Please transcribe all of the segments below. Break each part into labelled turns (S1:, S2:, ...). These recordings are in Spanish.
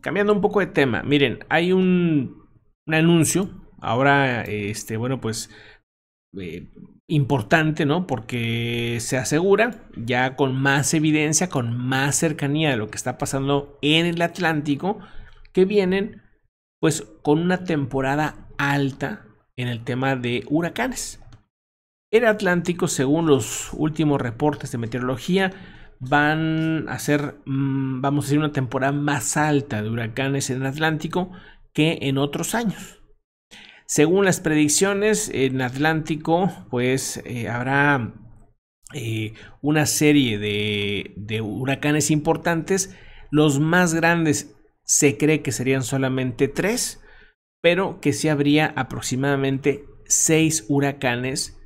S1: Cambiando un poco de tema, miren, hay un, anuncio, ahora, este, bueno, pues eh, importante, ¿no? Porque se asegura, ya con más evidencia, con más cercanía de lo que está pasando en el Atlántico, que vienen, pues, con una temporada alta en el tema de huracanes. El Atlántico, según los últimos reportes de meteorología, van a ser, mm, vamos a decir, una temporada más alta de huracanes en el Atlántico que en otros años. Según las predicciones, en Atlántico, pues eh, habrá eh, una serie de, de huracanes importantes. Los más grandes se cree que serían solamente tres, pero que sí habría aproximadamente seis huracanes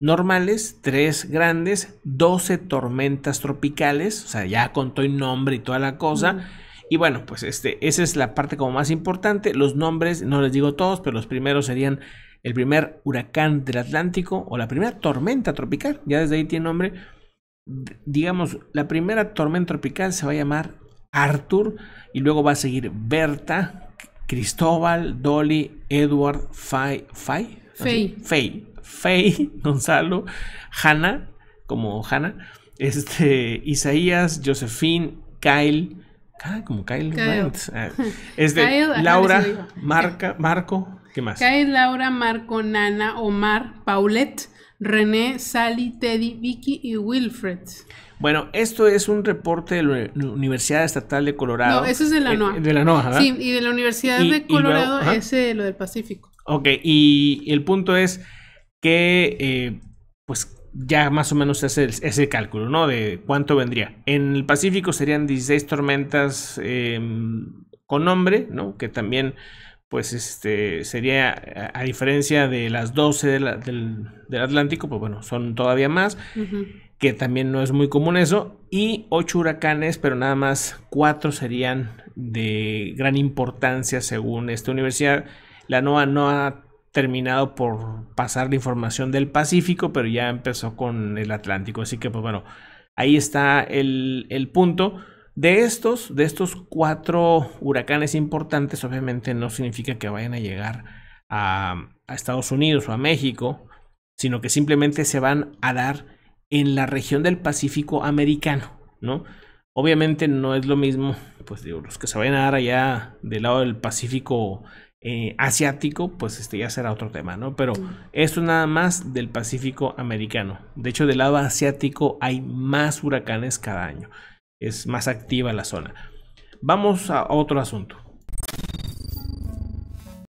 S1: normales, tres grandes, doce tormentas tropicales, o sea, ya contó el nombre y toda la cosa. Y bueno, pues este, esa es la parte como más importante. Los nombres, no les digo todos, pero los primeros serían el primer huracán del Atlántico o la primera tormenta tropical, ya desde ahí tiene nombre. digamos, la primera tormenta tropical se va a llamar Arthur y luego va a seguir Berta, Cristóbal, Dolly, Edward, Fay, Fay, Fay. Fay, Gonzalo, Hanna, como Hanna, este, Isaías, Josephine, Kyle, como Kyle, ah, este, Laura, Marca, Marco, ¿qué más?
S2: Kyle, Laura, Marco, Nana, Omar, Paulette, René, Sally, Teddy, Vicky y Wilfred.
S1: Bueno, esto es un reporte de la Universidad Estatal de Colorado. No, eso es de la eh, NOA. De la ¿verdad? Sí,
S2: y de la Universidad de Colorado es lo del Pacífico.
S1: Ok, y el punto es, que eh, pues ya más o menos es el, cálculo, ¿no? De cuánto vendría. En el Pacífico serían 16 tormentas em, con nombre, ¿no? Que también pues este sería a, diferencia de las 12 del, Atlántico, pues bueno, son todavía más. que también no es muy común eso, y ocho huracanes, pero nada más cuatro serían de gran importancia según esta universidad. La NOAA no ha terminado por pasar la información del Pacífico, pero ya empezó con el Atlántico. Así que, pues bueno, ahí está el, punto. De estos, de estos cuatro huracanes importantes, obviamente no significa que vayan a llegar a, Estados Unidos o a México, sino que simplemente se van a dar en la región del Pacífico americano, ¿no? Obviamente no es lo mismo, pues digo, los que se vayan a dar allá del lado del Pacífico eh, asiático, pues este ya será otro tema, ¿no? Pero mm. esto nada más del Pacífico americano. De hecho, del lado asiático hay más huracanes cada año. Es más activa la zona. Vamos a otro asunto.